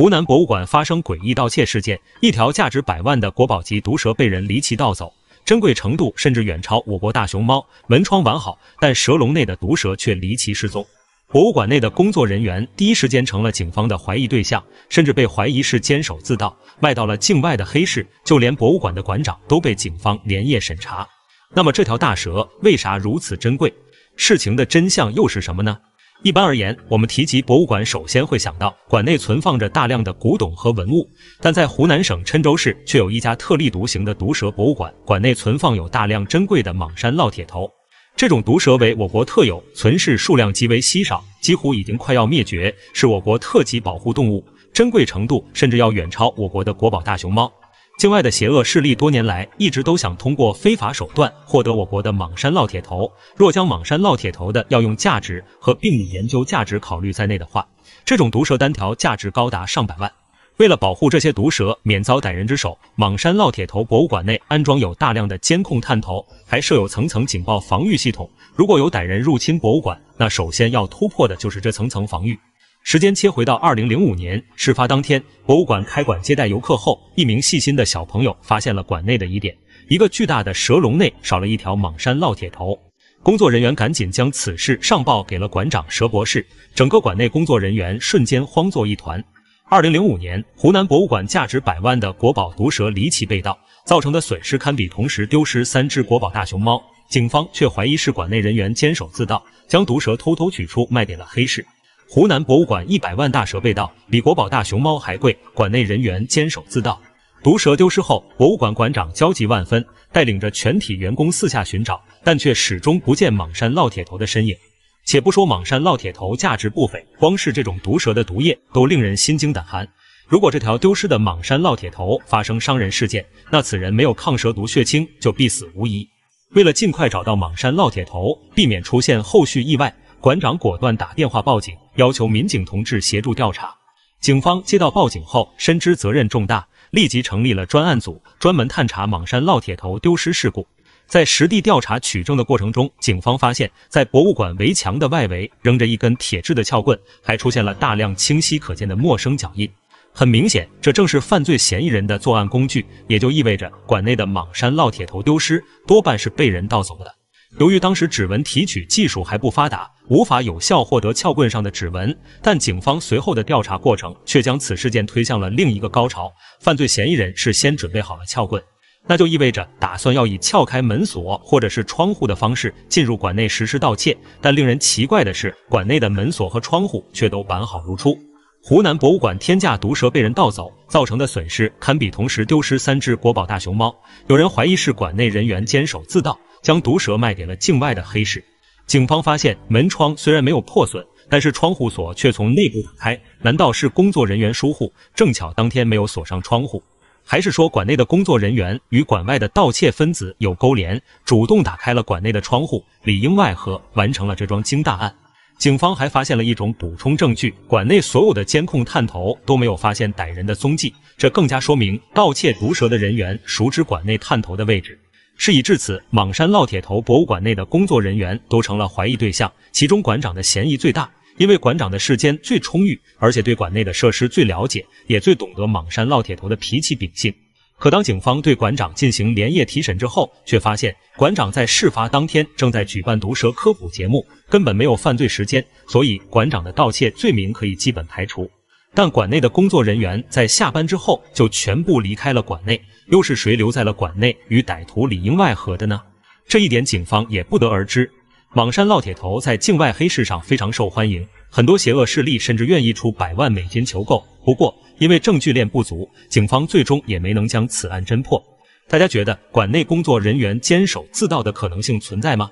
湖南博物馆发生诡异盗窃事件，一条价值百万的国宝级毒蛇被人离奇盗走，珍贵程度甚至远超我国大熊猫。门窗完好，但蛇笼内的毒蛇却离奇失踪。博物馆内的工作人员第一时间成了警方的怀疑对象，甚至被怀疑是监守自盗，卖到了境外的黑市。就连博物馆的馆长都被警方连夜审查。那么，这条大蛇为啥如此珍贵？事情的真相又是什么呢？一般而言，我们提及博物馆，首先会想到馆内存放着大量的古董和文物。但在湖南省郴州市，却有一家特立独行的毒蛇博物馆，馆内存放有大量珍贵的莽山烙铁头。这种毒蛇为我国特有，存世数量极为稀少，几乎已经快要灭绝，是我国特级保护动物，珍贵程度甚至要远超我国的国宝大熊猫。境外的邪恶势力多年来一直都想通过非法手段获得我国的蟒山烙铁头。若将蟒山烙铁头的药用价值和病理研究价值考虑在内的话，这种毒蛇单条价值高达上百万。为了保护这些毒蛇免遭歹人之手，蟒山烙铁头博物馆内安装有大量的监控探头，还设有层层警报防御系统。如果有歹人入侵博物馆，那首先要突破的就是这层层防御。时间切回到二零零五年，事发当天，博物馆开馆接待游客后，一名细心的小朋友发现了馆内的疑点：一个巨大的蛇笼内少了一条蟒山烙铁头。工作人员赶紧将此事上报给了馆长蛇博士，整个馆内工作人员瞬间慌作一团。二零零五年，湖南博物馆价值百万的国宝毒蛇离奇被盗，造成的损失堪比同时丢失三只国宝大熊猫。警方却怀疑是馆内人员监守自盗，将毒蛇偷偷取出卖给了黑市。湖南博物馆一百万大蛇被盗，比国宝大熊猫还贵。馆内人员坚守自盗，毒蛇丢失后，博物馆馆长焦急万分，带领着全体员工四下寻找，但却始终不见蟒山烙铁头的身影。且不说蟒山烙铁头价值不菲，光是这种毒蛇的毒液都令人心惊胆寒。如果这条丢失的蟒山烙铁头发生伤人事件，那此人没有抗蛇毒血清就必死无疑。为了尽快找到蟒山烙铁头，避免出现后续意外，馆长果断打电话报警。要求民警同志协助调查。警方接到报警后，深知责任重大，立即成立了专案组，专门探查蟒山烙铁头丢失事故。在实地调查取证的过程中，警方发现，在博物馆围墙的外围扔着一根铁质的撬棍，还出现了大量清晰可见的陌生脚印。很明显，这正是犯罪嫌疑人的作案工具，也就意味着馆内的蟒山烙铁头丢失，多半是被人盗走的。由于当时指纹提取技术还不发达，无法有效获得撬棍上的指纹，但警方随后的调查过程却将此事件推向了另一个高潮。犯罪嫌疑人是先准备好了撬棍，那就意味着打算要以撬开门锁或者是窗户的方式进入馆内实施盗窃。但令人奇怪的是，馆内的门锁和窗户却都完好如初。湖南博物馆天价毒蛇被人盗走，造成的损失堪比同时丢失三只国宝大熊猫。有人怀疑是馆内人员监守自盗。将毒蛇卖给了境外的黑市。警方发现门窗虽然没有破损，但是窗户锁却从内部打开。难道是工作人员疏忽，正巧当天没有锁上窗户？还是说馆内的工作人员与馆外的盗窃分子有勾连，主动打开了馆内的窗户，里应外合完成了这桩惊大案？警方还发现了一种补充证据：馆内所有的监控探头都没有发现歹人的踪迹，这更加说明盗窃毒蛇的人员熟知馆内探头的位置。事已至此，莽山烙铁头博物馆内的工作人员都成了怀疑对象，其中馆长的嫌疑最大，因为馆长的时间最充裕，而且对馆内的设施最了解，也最懂得莽山烙铁头的脾气秉性。可当警方对馆长进行连夜提审之后，却发现馆长在事发当天正在举办毒蛇科普节目，根本没有犯罪时间，所以馆长的盗窃罪名可以基本排除。但馆内的工作人员在下班之后就全部离开了馆内，又是谁留在了馆内与歹徒里应外合的呢？这一点警方也不得而知。莽山烙铁头在境外黑市上非常受欢迎，很多邪恶势力甚至愿意出百万美金求购。不过，因为证据链不足，警方最终也没能将此案侦破。大家觉得馆内工作人员坚守自盗的可能性存在吗？